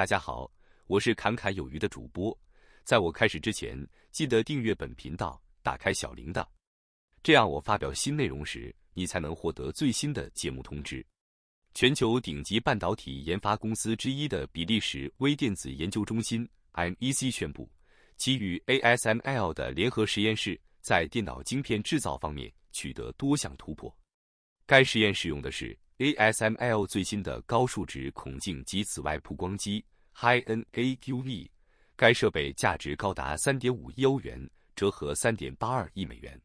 大家好，我是侃侃有余的主播。在我开始之前，记得订阅本频道，打开小铃铛，这样我发表新内容时，你才能获得最新的节目通知。全球顶级半导体研发公司之一的比利时微电子研究中心 （MEC） 宣布，其与 ASML 的联合实验室在电脑晶片制造方面取得多项突破。该实验使用的是。ASML 最新的高数值孔径及紫外曝光机 HiNAUV，该设备价值高达3.5亿欧元，折合3.82亿美元。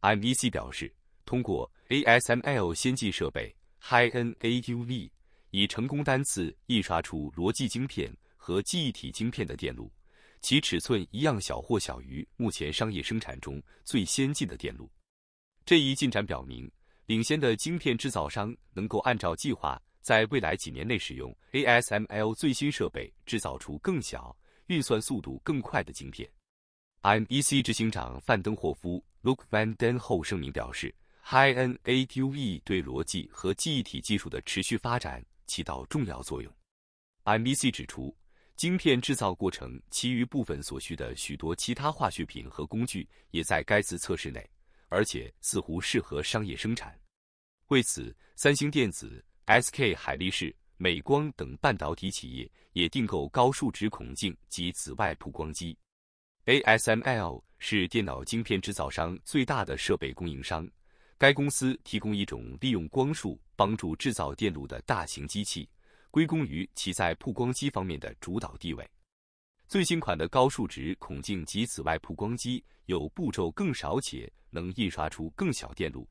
IMEC 表示，通过 ASML 先进设备 HiNAUV，已成功单次印刷出逻辑晶片和记忆体晶片的电路，其尺寸一样小或小于目前商业生产中最先进的电路。这一进展表明。领先的晶片制造商能够按照计划，在未来几年内使用 ASML 最新设备制造出更小、运算速度更快的晶片。m e c 执行长范登霍夫 （Luke van den h o 声明表示：“HiNATE g h 对逻辑和记忆体技术的持续发展起到重要作用。” m e c 指出，晶片制造过程其余部分所需的许多其他化学品和工具也在该次测试内，而且似乎适合商业生产。为此，三星电子、SK 海力士、美光等半导体企业也订购高数值孔径及紫外曝光机。ASML 是电脑晶片制造商最大的设备供应商。该公司提供一种利用光束帮助制造电路的大型机器，归功于其在曝光机方面的主导地位。最新款的高数值孔径及紫外曝光机有步骤更少且能印刷出更小电路。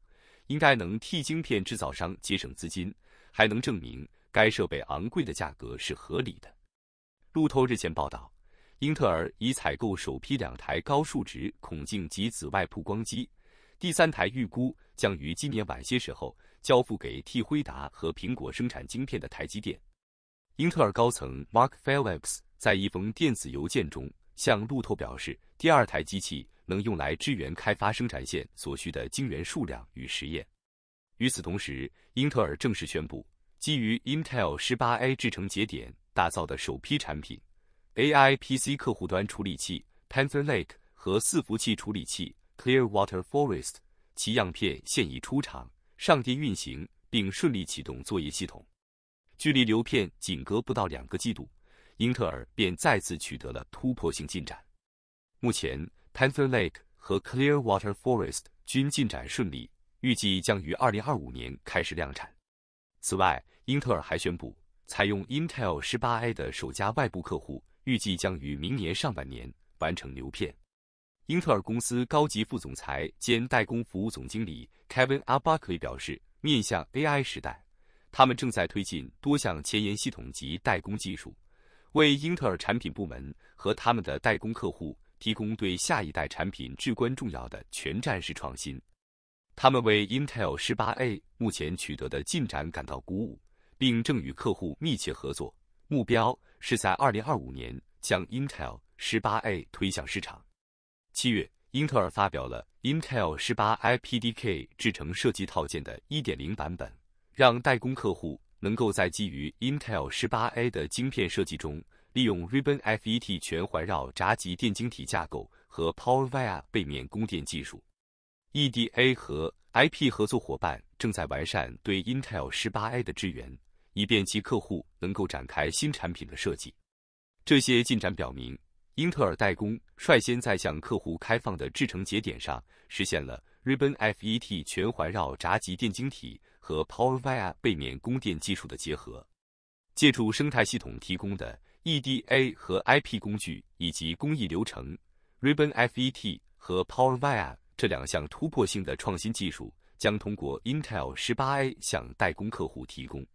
应该能替晶片制造商节省资金，还能证明该设备昂贵的价格是合理的。路透日前报道，英特尔已采购首批两台高数值孔径及紫外曝光机，第三台预估将于今年晚些时候交付给替辉达和苹果生产晶片的台积电。英特尔高层 Mark Felix 在一封电子邮件中向路透表示，第二台机器。能用来支援开发生产线所需的晶圆数量与实验。与此同时，英特尔正式宣布，基于 Intel 十八 A 制程节点打造的首批产品，AI PC 客户端处理器 Panther Lake 和伺服器处理器 Clearwater Forest，其样片现已出厂、上电运行并顺利启动作业系统。距离流片仅隔不到两个季度，英特尔便再次取得了突破性进展。目前，Panther Lake 和 Clearwater Forest 均进展顺利，预计将于2025年开始量产。此外，英特尔还宣布，采用 Intel 18A 的首家外部客户，预计将于明年上半年完成流片。英特尔公司高级副总裁兼代工服务总经理 Kevin Abba e y 表示，面向 AI 时代，他们正在推进多项前沿系统及代工技术，为英特尔产品部门和他们的代工客户。提供对下一代产品至关重要的全站式创新。他们为 Intel 十八 A 目前取得的进展感到鼓舞，并正与客户密切合作，目标是在2025年将 Intel 十八 A 推向市场。七月，英特尔发表了 Intel 十八 IPDK 制程设计套件的1.0版本，让代工客户能够在基于 Intel 十八 A 的晶片设计中。利用 Ribbon FET 全环绕闸极电晶体架构和 PowerVia 背面供电技术，EDA 和 IP 合作伙伴正在完善对 Intel 18A 的支援，以便其客户能够展开新产品的设计。这些进展表明，英特尔代工率先在向客户开放的制程节点上实现了 Ribbon FET 全环绕闸极电晶体和 PowerVia 背面供电技术的结合，借助生态系统提供的。EDA 和 IP 工具以及工艺流程，Ribbon FET 和 PowerVia 这两项突破性的创新技术将通过 Intel 18A 向代工客户提供。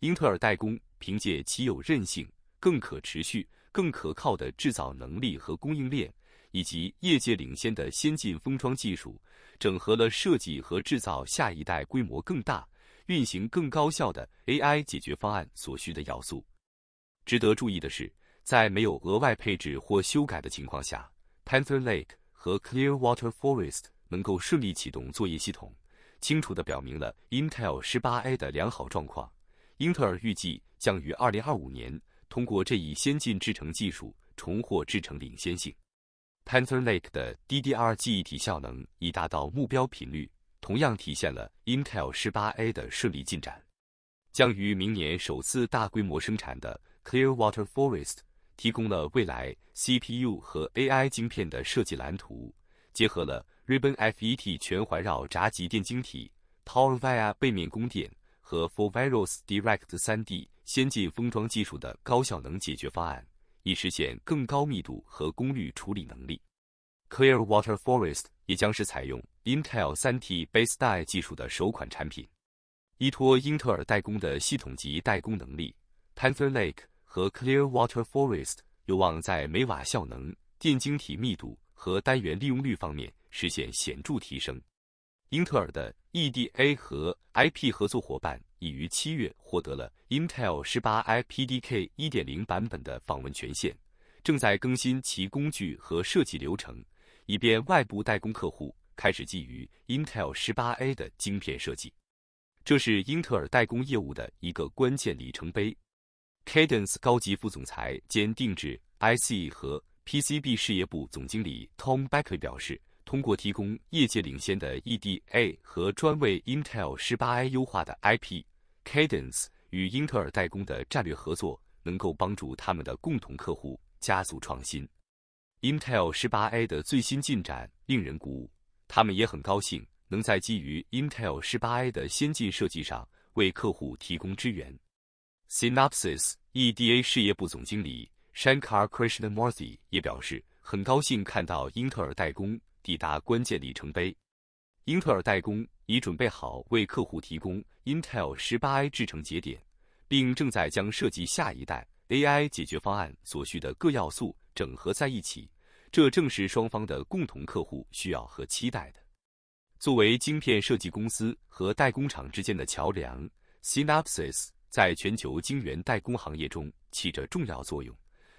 英特尔代工凭借其有韧性、更可持续、更可靠的制造能力和供应链，以及业界领先的先进封装技术，整合了设计和制造下一代规模更大、运行更高效的 AI 解决方案所需的要素。值得注意的是，在没有额外配置或修改的情况下，Panther Lake 和 Clearwater Forest 能够顺利启动作业系统，清楚地表明了 Intel 十八 A 的良好状况。英特尔预计将于二零二五年通过这一先进制程技术重获制程领先性。Panther Lake 的 DDR 记忆体效能已达到目标频率，同样体现了 Intel 十八 A 的顺利进展。将于明年首次大规模生产的。Clearwater Forest 提供了未来 CPU 和 AI 芯片的设计蓝图，结合了 Ribbon FET 全环绕闸极电晶体、PowerVia 背面供电和 f o r v i r u s Direct 3D 先进封装技术的高效能解决方案，以实现更高密度和功率处理能力。Clearwater Forest 也将是采用 Intel 3 t BaseDie 技术的首款产品，依托英特尔代工的系统级代工能力，Panther Lake。和 Clearwater Forest 有望在每瓦效能、电晶体密度和单元利用率方面实现显著提升。英特尔的 EDA 和 IP 合作伙伴已于七月获得了 Intel 18 IPDK 1.0版本的访问权限，正在更新其工具和设计流程，以便外部代工客户开始基于 Intel 18A 的晶片设计。这是英特尔代工业务的一个关键里程碑。Cadence 高级副总裁兼定制 IC 和 PCB 事业部总经理 Tom b e c k e y 表示：“通过提供业界领先的 EDA 和专为 Intel 18A 优化的 IP，Cadence 与英特尔代工的战略合作能够帮助他们的共同客户加速创新。Intel 18A 的最新进展令人鼓舞，他们也很高兴能在基于 Intel 18A 的先进设计上为客户提供支援。” Synopsys EDA 事业部总经理 Shankar Krishnamurthy 也表示，很高兴看到英特尔代工抵达关键里程碑。英特尔代工已准备好为客户提供 Intel 十八 A 制程节点，并正在将设计下一代 AI 解决方案所需的各要素整合在一起。这正是双方的共同客户需要和期待的。作为晶片设计公司和代工厂之间的桥梁，Synopsys。在全球晶圆代工行业中起着重要作用。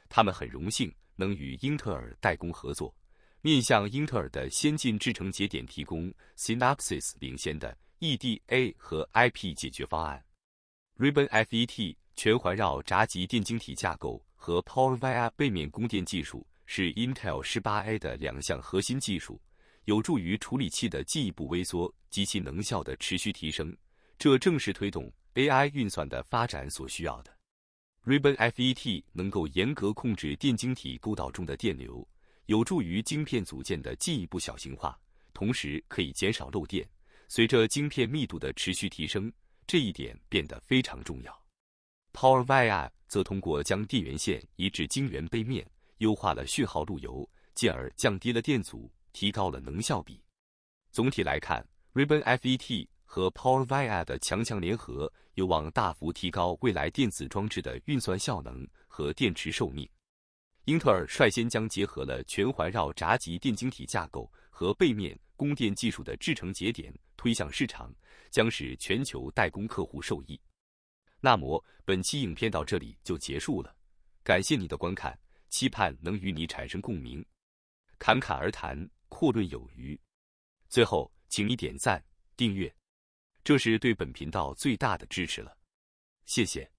他们很荣幸能与英特尔代工合作，面向英特尔的先进制程节点提供 Synopsys 领先的 EDA 和 IP 解决方案。Ribbon FET 全环绕闸极电晶体架构和 PowerVR 背面供电技术是 Intel 18A 的两项核心技术，有助于处理器的进一步微缩及其能效的持续提升。这正是推动。AI 运算的发展所需要的，Ribbon FET 能够严格控制电晶体沟道中的电流，有助于晶片组件的进一步小型化，同时可以减少漏电。随着晶片密度的持续提升，这一点变得非常重要。Power VI 则通过将电源线移至晶圆背面，优化了讯号路由，进而降低了电阻，提高了能效比。总体来看，Ribbon FET。和 PowerVR 的强强联合，有望大幅提高未来电子装置的运算效能和电池寿命。英特尔率先将结合了全环绕闸极电晶体架构和背面供电技术的制程节点推向市场，将使全球代工客户受益。那么本期影片到这里就结束了，感谢你的观看，期盼能与你产生共鸣。侃侃而谈，阔论有余。最后，请你点赞、订阅。这是对本频道最大的支持了，谢谢。